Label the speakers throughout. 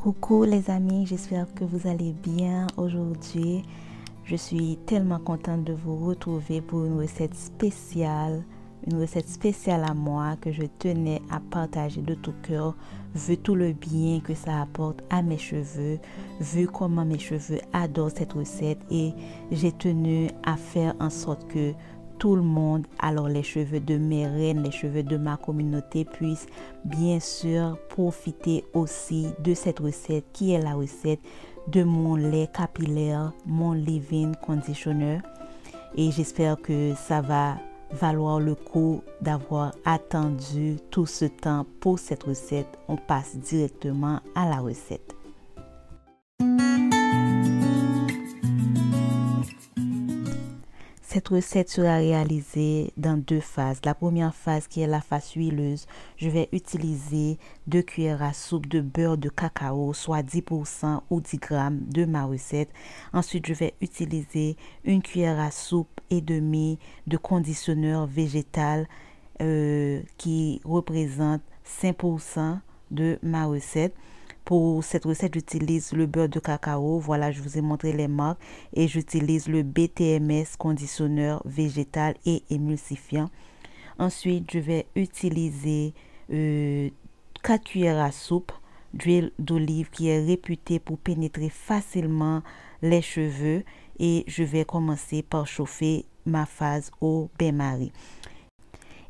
Speaker 1: Coucou les amis, j'espère que vous allez bien aujourd'hui. Je suis tellement contente de vous retrouver pour une recette spéciale, une recette spéciale à moi que je tenais à partager de tout cœur, vu tout le bien que ça apporte à mes cheveux, vu comment mes cheveux adorent cette recette et j'ai tenu à faire en sorte que tout le monde, alors les cheveux de mes reines, les cheveux de ma communauté puissent bien sûr profiter aussi de cette recette qui est la recette de mon lait capillaire, mon leave-in conditioner. Et j'espère que ça va valoir le coup d'avoir attendu tout ce temps pour cette recette. On passe directement à la recette. Cette recette sera réalisée dans deux phases. La première phase qui est la phase huileuse, je vais utiliser deux cuillères à soupe de beurre de cacao, soit 10% ou 10 grammes de ma recette. Ensuite, je vais utiliser une cuillère à soupe et demie de conditionneur végétal euh, qui représente 5% de ma recette. Pour cette recette, j'utilise le beurre de cacao. Voilà, je vous ai montré les marques. Et j'utilise le BTMS conditionneur végétal et émulsifiant. Ensuite, je vais utiliser 4 euh, cuillères à soupe d'huile d'olive qui est réputée pour pénétrer facilement les cheveux. Et je vais commencer par chauffer ma phase au bain-marie.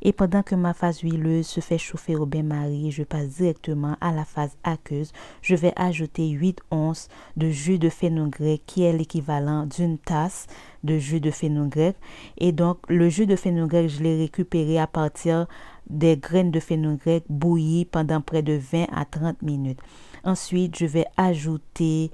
Speaker 1: Et pendant que ma phase huileuse se fait chauffer au bain-marie, je passe directement à la phase aqueuse. Je vais ajouter 8 onces de jus de grec qui est l'équivalent d'une tasse de jus de grec. Et donc, le jus de grec, je l'ai récupéré à partir des graines de grec bouillies pendant près de 20 à 30 minutes. Ensuite, je vais ajouter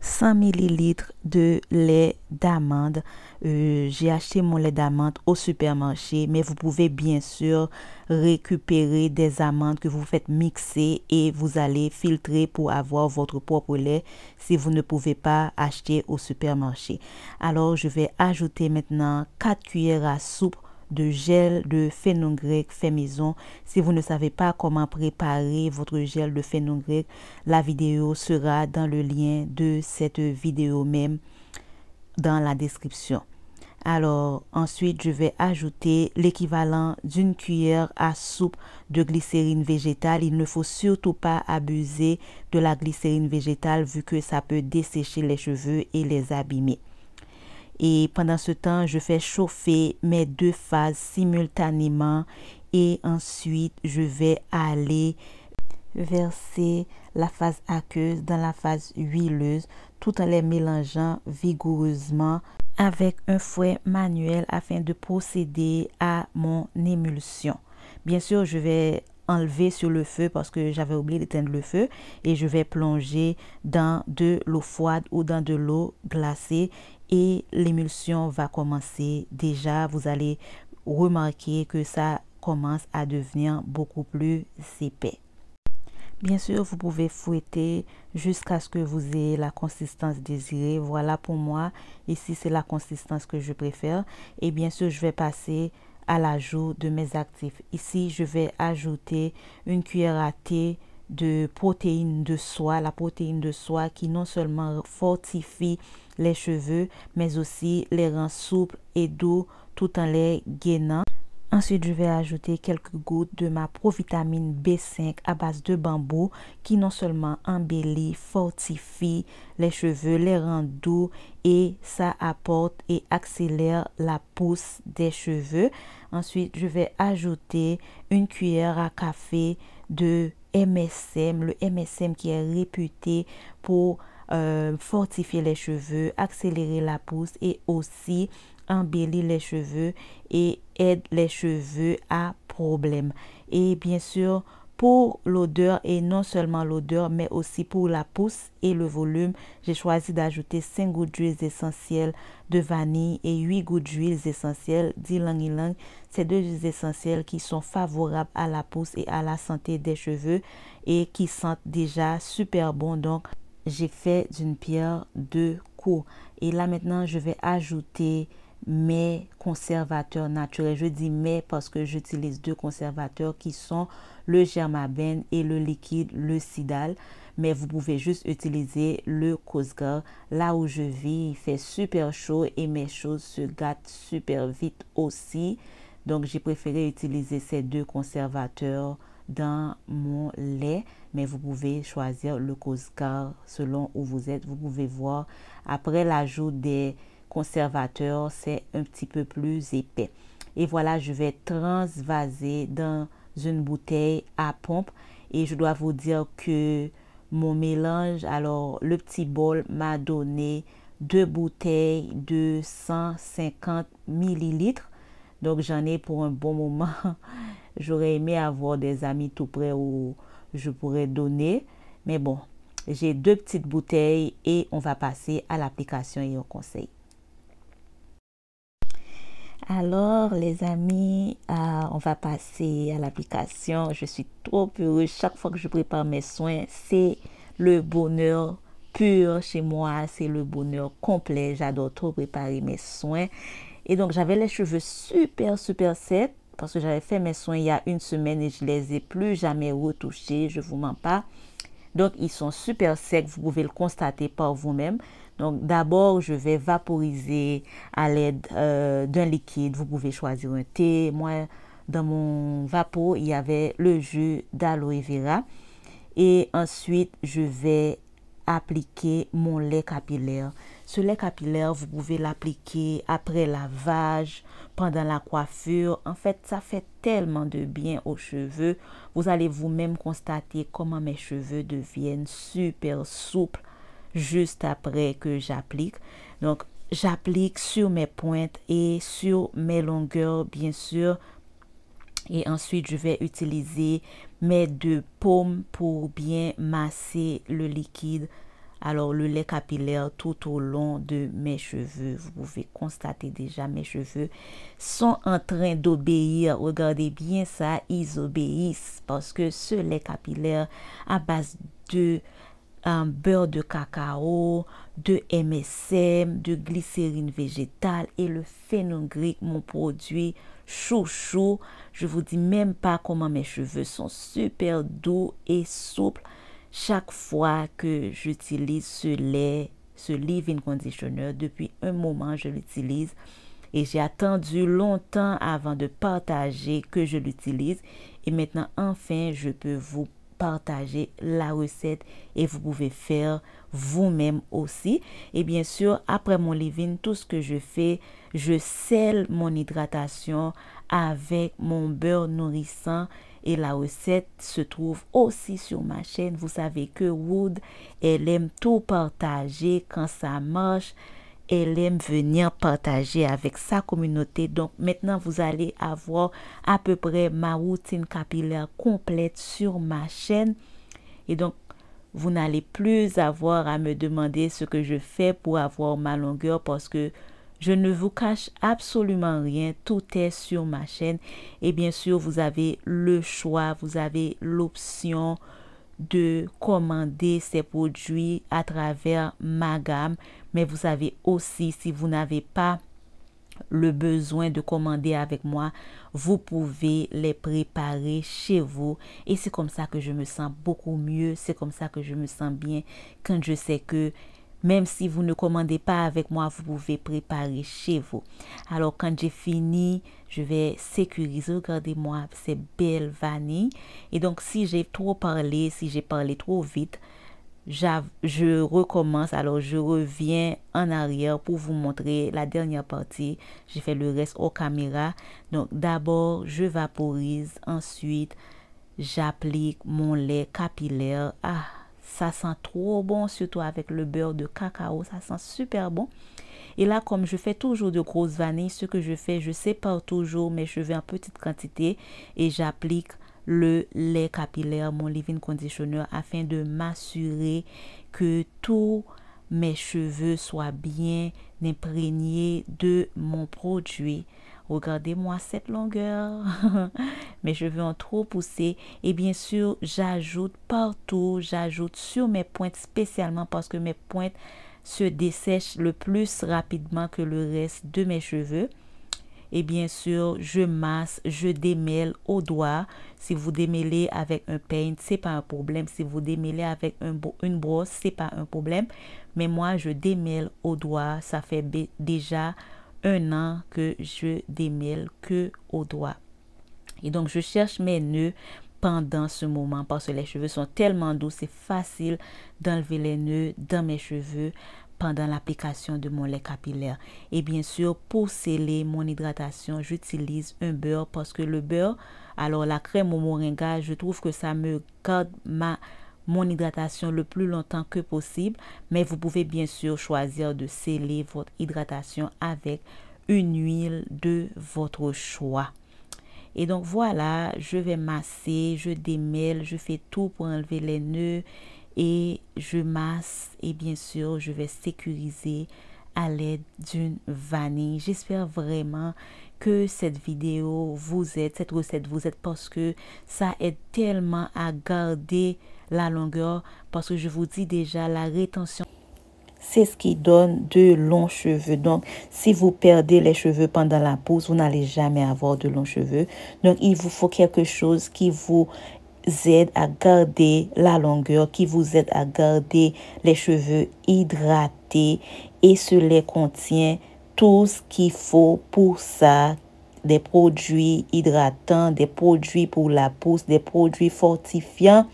Speaker 1: 100 ml de lait d'amande. Euh, j'ai acheté mon lait d'amande au supermarché, mais vous pouvez bien sûr récupérer des amandes que vous faites mixer et vous allez filtrer pour avoir votre propre lait si vous ne pouvez pas acheter au supermarché. Alors, je vais ajouter maintenant 4 cuillères à soupe de gel de grec fait maison. Si vous ne savez pas comment préparer votre gel de grec la vidéo sera dans le lien de cette vidéo même dans la description. Alors ensuite, je vais ajouter l'équivalent d'une cuillère à soupe de glycérine végétale. Il ne faut surtout pas abuser de la glycérine végétale vu que ça peut dessécher les cheveux et les abîmer. Et pendant ce temps, je fais chauffer mes deux phases simultanément et ensuite je vais aller verser la phase aqueuse dans la phase huileuse tout en les mélangeant vigoureusement avec un fouet manuel afin de procéder à mon émulsion. Bien sûr, je vais enlever sur le feu parce que j'avais oublié d'éteindre le feu et je vais plonger dans de l'eau froide ou dans de l'eau glacée et l'émulsion va commencer. Déjà, vous allez remarquer que ça commence à devenir beaucoup plus épais. Bien sûr, vous pouvez fouetter jusqu'à ce que vous ayez la consistance désirée. Voilà pour moi, ici c'est la consistance que je préfère. Et bien sûr, je vais passer à l'ajout de mes actifs. Ici, je vais ajouter une cuillère à thé de protéines de soie, la protéine de soie qui non seulement fortifie les cheveux, mais aussi les rend souples et doux tout en les gainant. Ensuite, je vais ajouter quelques gouttes de ma provitamine B5 à base de bambou qui non seulement embellit, fortifie les cheveux, les rend doux et ça apporte et accélère la pousse des cheveux. Ensuite, je vais ajouter une cuillère à café de MSM, le MSM qui est réputé pour euh, fortifier les cheveux, accélérer la pousse et aussi embellir les cheveux et aide les cheveux à problème. Et bien sûr, pour l'odeur et non seulement l'odeur, mais aussi pour la pousse et le volume, j'ai choisi d'ajouter 5 gouttes d'huile essentielle de vanille et 8 gouttes d'huiles essentielles d'ylang ylang. Ces deux huiles essentielles qui sont favorables à la pousse et à la santé des cheveux et qui sentent déjà super bon. Donc, j'ai fait d'une pierre deux coups. Et là maintenant, je vais ajouter mes conservateurs naturels. Je dis mais parce que j'utilise deux conservateurs qui sont le Germaben et le liquide, le sidal. Mais vous pouvez juste utiliser le Cosgar. Là où je vis, il fait super chaud et mes choses se gâtent super vite aussi. Donc j'ai préféré utiliser ces deux conservateurs dans mon lait, mais vous pouvez choisir le Coscar selon où vous êtes. Vous pouvez voir après l'ajout des conservateurs, c'est un petit peu plus épais. Et voilà, je vais transvaser dans une bouteille à pompe et je dois vous dire que mon mélange, alors le petit bol m'a donné deux bouteilles de 150 millilitres donc j'en ai pour un bon moment. J'aurais aimé avoir des amis tout près où je pourrais donner. Mais bon, j'ai deux petites bouteilles et on va passer à l'application et au conseil. Alors les amis, euh, on va passer à l'application. Je suis trop heureuse. Chaque fois que je prépare mes soins, c'est le bonheur pur chez moi. C'est le bonheur complet. J'adore trop préparer mes soins. Et donc, j'avais les cheveux super, super secs parce que j'avais fait mes soins il y a une semaine et je les ai plus jamais retouchés, je vous mens pas. Donc, ils sont super secs, vous pouvez le constater par vous-même. Donc, d'abord, je vais vaporiser à l'aide euh, d'un liquide. Vous pouvez choisir un thé. Moi, dans mon vapeur, il y avait le jus d'aloe vera. Et ensuite, je vais appliquer mon lait capillaire. Ce lait capillaire, vous pouvez l'appliquer après lavage, pendant la coiffure. En fait, ça fait tellement de bien aux cheveux. Vous allez vous-même constater comment mes cheveux deviennent super souples juste après que j'applique. Donc, j'applique sur mes pointes et sur mes longueurs, bien sûr. Et ensuite, je vais utiliser mes deux paumes pour bien masser le liquide alors le lait capillaire tout au long de mes cheveux, vous pouvez constater déjà mes cheveux sont en train d'obéir. Regardez bien ça, ils obéissent parce que ce lait capillaire à base de euh, beurre de cacao, de MSM, de glycérine végétale et le phénomène, mon produit chaud. Je vous dis même pas comment mes cheveux sont super doux et souples. Chaque fois que j'utilise ce lait, ce leave-in conditioner, depuis un moment, je l'utilise et j'ai attendu longtemps avant de partager que je l'utilise. Et maintenant, enfin, je peux vous partager la recette et vous pouvez faire vous-même aussi. Et bien sûr, après mon leave-in, tout ce que je fais, je scelle mon hydratation avec mon beurre nourrissant et la recette se trouve aussi sur ma chaîne. Vous savez que Wood, elle aime tout partager quand ça marche. Elle aime venir partager avec sa communauté. Donc maintenant, vous allez avoir à peu près ma routine capillaire complète sur ma chaîne. Et donc, vous n'allez plus avoir à me demander ce que je fais pour avoir ma longueur parce que je ne vous cache absolument rien, tout est sur ma chaîne et bien sûr vous avez le choix, vous avez l'option de commander ces produits à travers ma gamme, mais vous avez aussi si vous n'avez pas le besoin de commander avec moi, vous pouvez les préparer chez vous. Et c'est comme ça que je me sens beaucoup mieux, c'est comme ça que je me sens bien quand je sais que même si vous ne commandez pas avec moi, vous pouvez préparer chez vous. Alors quand j'ai fini, je vais sécuriser. Regardez-moi ces belles vanilles. Et donc si j'ai trop parlé, si j'ai parlé trop vite, je recommence. Alors je reviens en arrière pour vous montrer la dernière partie. J'ai fait le reste aux caméras. Donc d'abord, je vaporise. Ensuite, j'applique mon lait capillaire. Ah ça sent trop bon, surtout avec le beurre de cacao. Ça sent super bon. Et là, comme je fais toujours de grosses vanilles, ce que je fais, je sépare toujours mes cheveux en petite quantité et j'applique le lait capillaire, mon Living conditioner, afin de m'assurer que tous mes cheveux soient bien imprégnés de mon produit. Regardez-moi cette longueur. mes cheveux ont trop poussé. Et bien sûr, j'ajoute partout, j'ajoute sur mes pointes spécialement parce que mes pointes se dessèchent le plus rapidement que le reste de mes cheveux. Et bien sûr, je masse, je démêle au doigt. Si vous démêlez avec un paint, c'est pas un problème. Si vous démêlez avec une brosse, c'est pas un problème. Mais moi, je démêle au doigt. Ça fait déjà un an que je démêle que au doigt. Et donc, je cherche mes nœuds pendant ce moment parce que les cheveux sont tellement doux, c'est facile d'enlever les nœuds dans mes cheveux pendant l'application de mon lait capillaire. Et bien sûr, pour sceller mon hydratation, j'utilise un beurre parce que le beurre, alors la crème au moringa, je trouve que ça me garde ma mon hydratation le plus longtemps que possible, mais vous pouvez bien sûr choisir de sceller votre hydratation avec une huile de votre choix. Et donc voilà, je vais masser, je démêle, je fais tout pour enlever les nœuds et je masse et bien sûr je vais sécuriser à l'aide d'une vanille. J'espère vraiment que cette vidéo vous aide, cette recette vous aide parce que ça aide tellement à garder la longueur parce que je vous dis déjà la rétention. C'est ce qui donne de longs cheveux. Donc, si vous perdez les cheveux pendant la pause, vous n'allez jamais avoir de longs cheveux. Donc, il vous faut quelque chose qui vous aide à garder la longueur, qui vous aide à garder les cheveux hydratés et ce cela contient tout ce qu'il faut pour ça des produits hydratants, des produits pour la pousse, des produits fortifiants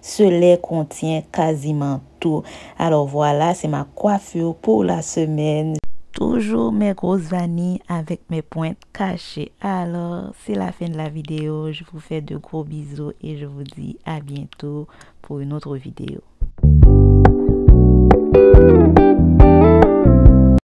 Speaker 1: ce lait contient quasiment tout. Alors voilà, c'est ma coiffure pour la semaine. Toujours mes grosses vanilles avec mes pointes cachées. Alors, c'est la fin de la vidéo. Je vous fais de gros bisous et je vous dis à bientôt pour une autre vidéo.